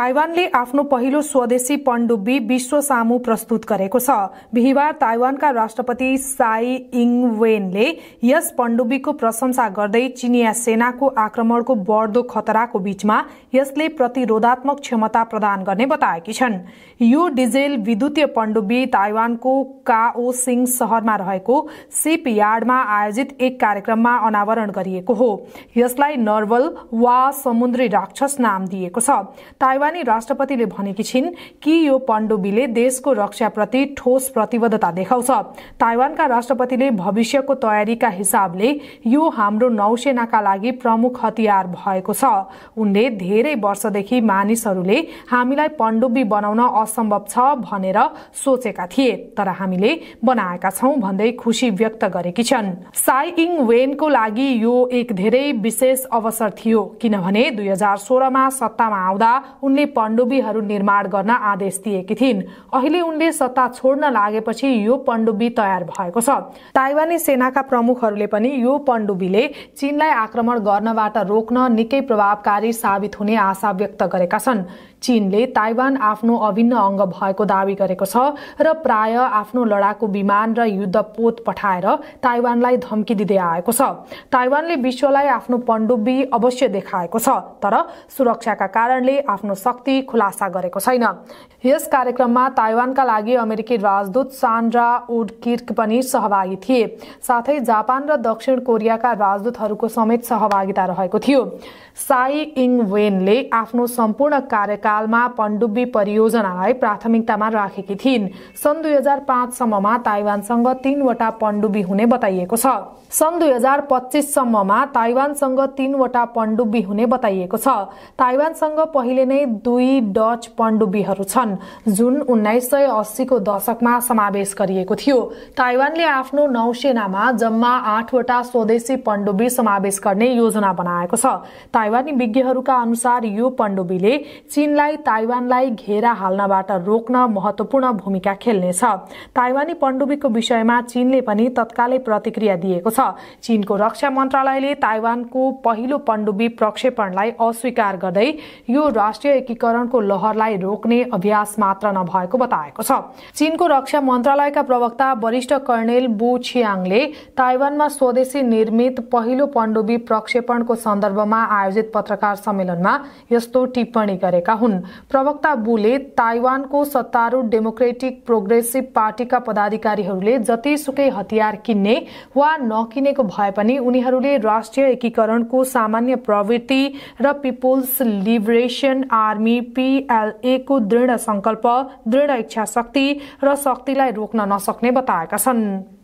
ताइवानले आफ्नो पहिलो स्वदेशी पनडुब्बी विश्व सामु प्रस्तुत गरेको छ बिहिबार ताइवानका राष्ट्रपति साई इङवेनले यस पनडुब्बीको प्रशंसा गर्दै चिनिया सेनाको आक्रमणको बढ्दो खतराको बीचमा यसले प्रतिरोधात्मक क्षमता प्रदान गर्ने बताएकी छन् यो डिजेल विद्युतीय पनडुब्बी ताइवानको काओ काओसिङ शहरमा रहेको सिप यार्डमा आयोजित एक कार्यक्रममा अनावरण गरिएको हो यसलाई नर्वल वा समुद्री राक्षस नाम दिएको छ ताइवान भुटानी राष्ट्रपतिले भनेकी छिन् कि यो पण्डुबीले देशको रक्षाप्रति ठोस प्रतिबद्धता देखाउँछ ताइवानका राष्ट्रपतिले भविष्यको तयारीका हिसाबले यो हाम्रो नौसेनाका लागि प्रमुख हतियार भएको छ उनले धेरै वर्षदेखि मानिसहरूले हामीलाई पण्डुबी बनाउन असम्भव छ भनेर सोचेका थिए तर हामीले बनाएका छौं भन्दै खुशी व्यक्त गरेकी छन् साई इङ वेनको लागि यो एक धेरै विशेष अवसर थियो किनभने दुई हजार सोह्रमा सत्तामा आउँदा उनले उनले पण्डुबीहरू निर्माण गर्न आदेश दिएकी थिइन् अहिले उनले सत्ता छोड्न लागेपछि यो पण्डुबी तयार भएको छ ताइवानी सेनाका प्रमुखहरूले पनि यो पण्डुबीले चीनलाई आक्रमण गर्नबाट रोक्न निकै प्रभावकारी साबित हुने आशा व्यक्त गरेका छन् चीनले ताइवान आफ्नो अभिन्न अङ्ग भएको दावी गरेको छ र प्राय आफ्नो लडाकु विमान र युद्ध पोत पठाएर ताइवानलाई धम्की दिँदै आएको छ ताइवानले विश्वलाई आफ्नो पण्डुबी अवश्य देखाएको छ तर सुरक्षाका कारणले आफ्नो शक्ति खुलासा गरेको छैन यस कार्यक्रममा ताइवानका लागि अमेरिकी राजदूत सान्ड्रा किर्क पनि सहभागी थिए साथै जापान र दक्षिण कोरियाका राजदूतहरूको समेत सहभागिता रहेको थियो साई इङ वेनले आफ्नो सम्पूर्ण कार्यकालमा पण्डुब्बी परियोजनालाई प्राथमिकतामा राखेकी थिइन् सन् दुई हजार पाँचसम्ममा ताइवानसँग तीनवटा पण्डुब्बी हुने बताइएको छ सन् दुई हजार पच्चिससम्ममा ताइवानसँग तीनवटा पण्डुब्बी हुने बताइएको छ ताइवानसँग पहिले नै दुई डच पण्डुबीहरू छन् जुन उन्नाइस सय अस्सीको दशकमा समावेश गरिएको थियो ताइवानले आफ्नो नौसेनामा जम्मा आठवटा स्वदेशी पण्डुबी समावेश गर्ने योजना बनाएको छ ताइवानी विज्ञहरूका अनुसार यो पण्डुबीले चीनलाई ताइवानलाई घेरा हाल्नबाट रोक्न महत्वपूर्ण भूमिका खेल्नेछ ताइवानी पण्डुबीको विषयमा चीनले पनि तत्कालै प्रतिक्रिया दिएको छ चीनको रक्षा मन्त्रालयले ताइवानको पहिलो पण्डुबी प्रक्षेपणलाई अस्वीकार गर्दै यो राष्ट्रिय एकीकरणको लहरलाई रोक्ने अभ्यास मात्र नभएको बताएको छ चीनको रक्षा मन्त्रालयका प्रवक्ता वरिष्ठ कर्णेल बु छियाङले ताइवानमा स्वदेशी निर्मित पहिलो पण्डुबी प्रक्षेपणको सन्दर्भमा आयोजित पत्रकार सम्मेलनमा यस्तो टिप्पणी गरेका हुन् प्रवक्ता बुले ताइवानको सत्तारूढ डेमोक्रेटिक प्रोग्रेसिभ पार्टीका पदाधिकारीहरूले जतिसुकै हतियार किन्ने वा नकिनेको भए पनि उनीहरूले राष्ट्रिय एकीकरणको सामान्य प्रवृत्ति र पिपुल्स लिबरेसन आर आर्मी को दृढ संकल्प दृढ इच्छा शक्ति र शक्तिलाई रोक्न नसक्ने बताएका छन्